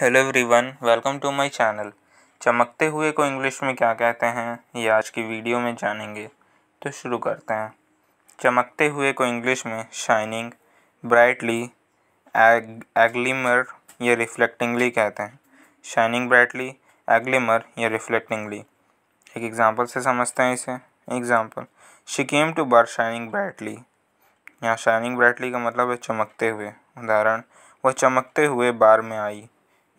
hello everyone welcome to my channel चमकते हुए को इंग्लिश में क्या कहते हैं ये आज की वीडियो में जानेंगे तो शुरू करते हैं चमकते हुए को इंग्लिश में शाइनिंग ब्राइटली एग्लिमर या रिफ्लेक्टिंगली कहते हैं शाइनिंग ब्राइटली एग्लिमर या रिफ्लेक्टिंगली एक एग्ज़ाम्पल से समझते हैं इसे example she came to bar shining brightly यहाँ शाइनिंग ब्राइटली का मतलब है चमकते हुए उदाहरण वह चमकते हुए बार में आई